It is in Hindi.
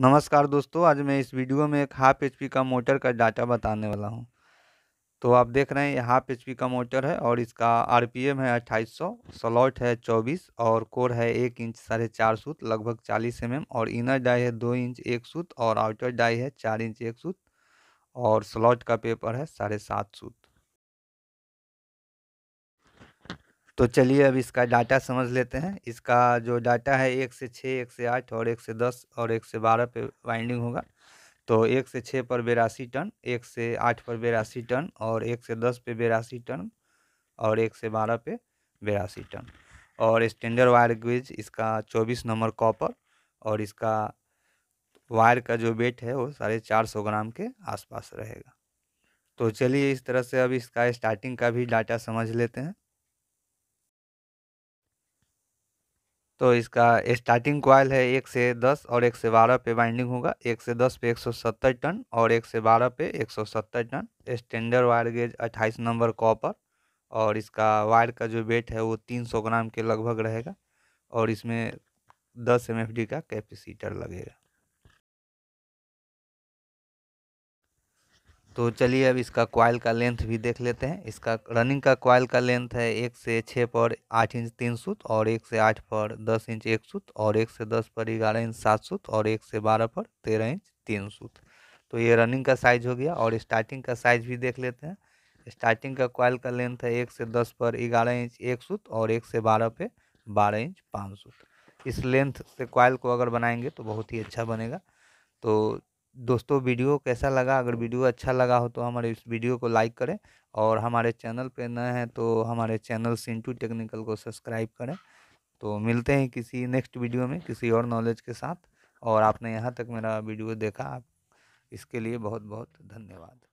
नमस्कार दोस्तों आज मैं इस वीडियो में एक हाफ एच का मोटर का डाटा बताने वाला हूं तो आप देख रहे हैं ये हाफ एच का मोटर है और इसका आरपीएम है 2800 स्लॉट है 24 और कोर है एक इंच साढ़े चार सूत लगभग 40 एम एम और इनर डाई है दो इंच एक सूत और आउटर डाई है चार इंच एक सूत और स्लॉट का पेपर है साढ़े सात सूत तो चलिए अब इसका डाटा समझ लेते हैं इसका जो डाटा है एक से छः एक से आठ और एक से दस और एक से बारह पे वाइंडिंग होगा तो एक से छः पर बेरासी टन एक से आठ पर बेरासी टन और एक से दस पे बेरासी टन और एक से बारह पे बेरासी टन और स्टैंडर्ड वायर गेज इसका चौबीस नंबर कॉपर और इसका वायर का जो वेट है वो साढ़े चार सौ ग्राम के आसपास रहेगा तो चलिए इस तरह से अब इसका स्टार्टिंग का भी डाटा समझ लेते हैं तो इसका स्टार्टिंग कॉयल है एक से दस और एक से बारह पे बाइंडिंग होगा एक से दस पे एक सौ सत्तर टन और एक से बारह पे एक सौ सत्तर टन स्टैंडर्ड वायर गेज अट्ठाईस नंबर कॉपर और इसका वायर का जो वेट है वो तीन सौ ग्राम के लगभग रहेगा और इसमें दस एम का कैपेसिटर लगेगा तो चलिए अब इसका कॉयल का लेंथ भी देख लेते हैं इसका रनिंग का कॉयल का लेंथ है एक से छः पर आठ इंच तीन सूत और एक से आठ पर दस इंच एक सूत और एक से दस पर ग्यारह इंच सात सूत और एक से बारह पर तेरह इंच तीन सूत तो ये रनिंग का साइज हो गया और स्टार्टिंग का साइज भी देख लेते हैं स्टार्टिंग का कॉयल का लेंथ है एक से दस पर ग्यारह इंच एक सूत और एक से बारह पे बारह इंच पाँच सूत इस लेंथ से कॉयल को अगर बनाएंगे तो बहुत ही अच्छा बनेगा तो दोस्तों वीडियो कैसा लगा अगर वीडियो अच्छा लगा हो तो हमारे इस वीडियो को लाइक करें और हमारे चैनल पे नए हैं तो हमारे चैनल सिंटू टेक्निकल को सब्सक्राइब करें तो मिलते हैं किसी नेक्स्ट वीडियो में किसी और नॉलेज के साथ और आपने यहाँ तक मेरा वीडियो देखा इसके लिए बहुत बहुत धन्यवाद